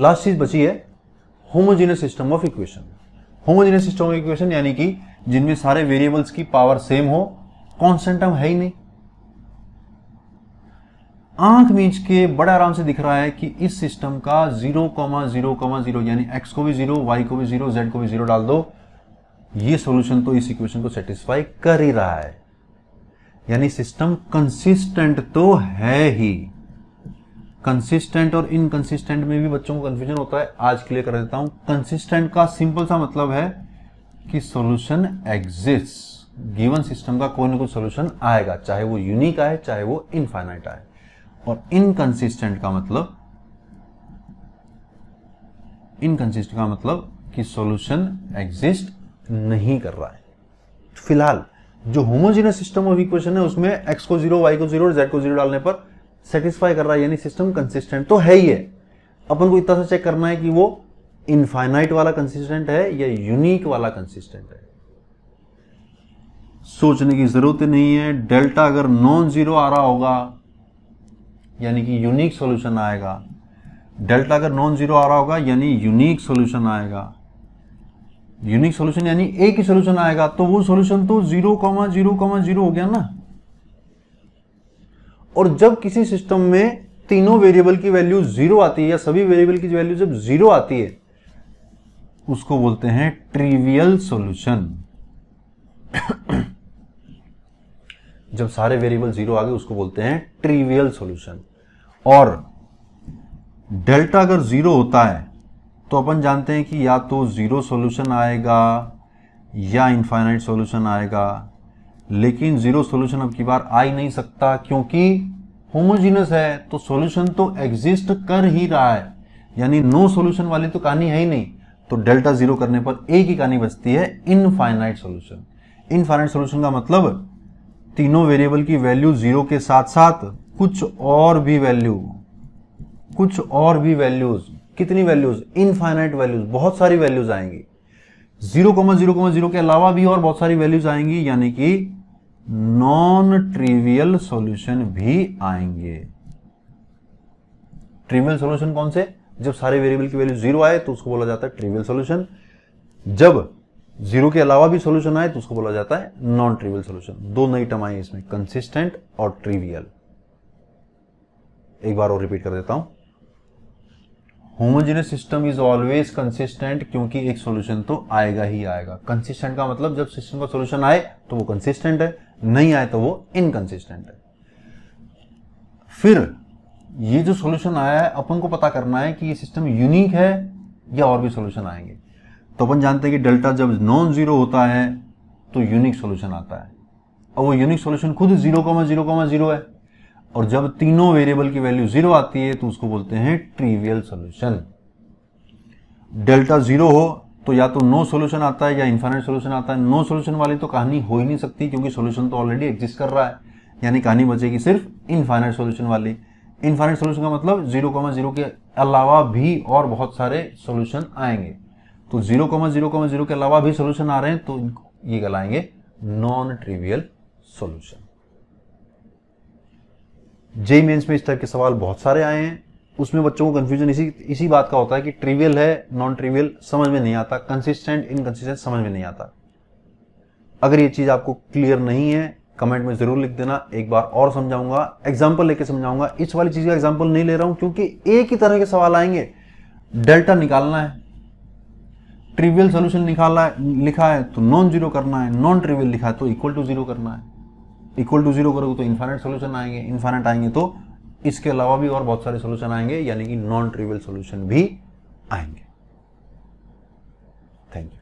last चीज बची है homogeneous system of equation homogeneous system of equation यानी कि जिनमें सारे वेरिएबल्स की पावर सेम हो कॉन्स्टेंट टर्म है ही नहीं आंख मींच के बड़े आराम से दिख रहा है कि इस सिस्टम का zero comma zero comma zero यानी एक्स को भी जीरो वाई को भी जीरो जेड को भी जीरो डाल दो ये सॉल्यूशन तो इस इक्वेशन को सेटिस्फाई कर ही रहा है यानी सिस्टम कंसिस्टेंट तो है ही कंसिस्टेंट और इनकंसिस्टेंट में भी बच्चों को कंफ्यूजन होता है आज क्लियर कर देता हूं कंसिस्टेंट का सिंपल सा मतलब है कि सॉल्यूशन एग्जिस्ट गिवन सिस्टम का कोई ना कोई सोल्यूशन आएगा चाहे वो यूनिक आए चाहे वो इनफाइनाइट आए और इनकंसिस्टेंट का मतलब इनकंसिस्टेंट का मतलब कि सॉल्यूशन एग्जिस्ट नहीं कर रहा है फिलहाल जो होमोजीनियस सिस्टम ऑफ इक्वेशन है उसमें एक्स को जीरो वाई को जीरो और जेड को जीरो डालने पर सेटिस्फाई कर रहा है यानी सिस्टम कंसिस्टेंट तो है ही है अपन को इतना सा चेक करना है कि वो इनफाइनाइट वाला कंसिस्टेंट है या यूनिक वाला कंसिस्टेंट है सोचने की जरूरत नहीं है डेल्टा अगर नॉन जीरो आ रहा होगा यानी कि यूनिक सॉल्यूशन आएगा डेल्टा अगर नॉन जीरो आ रहा होगा यानी यूनिक सॉल्यूशन आएगा यूनिक सॉल्यूशन यानी एक ही सॉल्यूशन आएगा तो वो सॉल्यूशन तो zero comma zero comma zero हो गया ना और जब किसी सिस्टम में तीनों वेरिएबल की वैल्यू जीरो आती है या सभी वेरिएबल की वैल्यू जब जीरो आती है उसको बोलते हैं ट्रिवियल सॉल्यूशन जब सारे वेरिएबल जीरो आ गए उसको बोलते हैं ट्रिवियल सॉल्यूशन और डेल्टा अगर जीरो होता है तो अपन जानते हैं कि या तो जीरो सॉल्यूशन आएगा या इनफाइनाइट सॉल्यूशन आएगा लेकिन जीरो सॉल्यूशन अब की बार आ ही नहीं सकता क्योंकि होमोजीनस है तो सॉल्यूशन तो एग्जिस्ट कर ही रहा है यानी नो सॉल्यूशन वाली तो कहानी है ही नहीं तो डेल्टा जीरो करने पर एक ही कहानी बचती है इनफाइनाइट सॉल्यूशन इनफाइनाइट सॉल्यूशन का मतलब तीनों वेरिएबल की वैल्यू जीरो के साथ साथ कुछ और भी वैल्यू कुछ और भी वैल्यूज कितनी वैल्यूज इनफाइनाइट वैल्यूज बहुत सारी वैल्यूज आएंगी जीरो जीरो जीरो के अलावा भी और बहुत सारी वैल्यूज आएंगी यानी कि नॉन ट्रिवियल सॉल्यूशन भी आएंगे ट्रिवियल सॉल्यूशन कौन से जब सारे वेरिएबल की वैल्यू जीरो आए तो उसको बोला जाता है ट्रिवियल सॉल्यूशन जब जीरो के अलावा भी सॉल्यूशन आए तो उसको बोला जाता है नॉन ट्रिवियल सॉल्यूशन दो नई टर्म आई इसमें कंसिस्टेंट और ट्रिवियल एक बार और रिपीट कर देता हूं homogeneous system is always consistent क्योंकि एक सोल्यूशन तो आएगा ही आएगा कंसिस्टेंट का मतलब जब सिस्टम का सोल्यूशन आए तो वो कंसिस्टेंट है नहीं आए तो वो इनकंसिस्टेंट है फिर ये जो सोल्यूशन आया है अपन को पता करना है कि ये सिस्टम यूनिक है या और भी सोल्यूशन आएंगे तो अपन जानते हैं कि डेल्टा जब नॉन जीरो होता है तो यूनिक सोल्यूशन आता है और वो यूनिक सोल्यूशन खुद जीरो जीरो जीरो है और जब तीनों वेरिएबल की वैल्यू जीरो आती है तो उसको बोलते हैं ट्रीवियल सोल्यूशन डेल्टा जीरो हो तो या तो नो सोल्यूशन आता है या इन्फाइनाइट सोल्यूशन आता है नो सोल्यूशन वाली तो कहानी हो ही नहीं सकती क्योंकि सोल्यूशन तो ऑलरेडी एग्जिस्ट कर रहा है यानी कहानी बचेगी सिर्फ इन्फाइनाइट सोल्यूशन वाली इन्फाइनाइट सोल्यूशन का मतलब जीरो कॉमा जीरो के अलावा भी और बहुत सारे सोल्यूशन आएंगे तो zero comma zero comma zero के अलावा भी सोल्यूशन आ रहे हैं तो ये कहलाएंगे non trivial solution JEE mains में इस टाइप के सवाल बहुत सारे आए हैं उसमें बच्चों को कन्फ्यूजन इसी इसी बात का होता है कि ट्रिवियल है नॉन ट्रिवियल समझ में नहीं आता कंसिस्टेंट इनकन्सिस्टेंट समझ में नहीं आता अगर ये चीज़ आपको क्लियर नहीं है कमेंट में ज़रूर लिख देना एक बार और समझाऊंगा एग्जाम्पल लेके समझाऊंगा इस वाली चीज़ का एग्जाम्पल नहीं ले रहा हूं क्योंकि एक ही तरह के सवाल आएंगे डेल्टा निकालना है ट्रिवियल सोल्यूशन निकाला है लिखा है तो नॉन जीरो करना है नॉन ट्रिवियल लिखा है तो इक्वल टू जीरो करना है इक्वल टू जीरो करोगे तो इन्फाइनाइट सोल्यूशन आएंगे इन्फाइनाइट आएंगे तो इसके अलावा भी और बहुत सारे सोल्यूशन आएंगे यानी कि नॉन ट्रिवियल सोल्यूशन भी आएंगे थैंक यू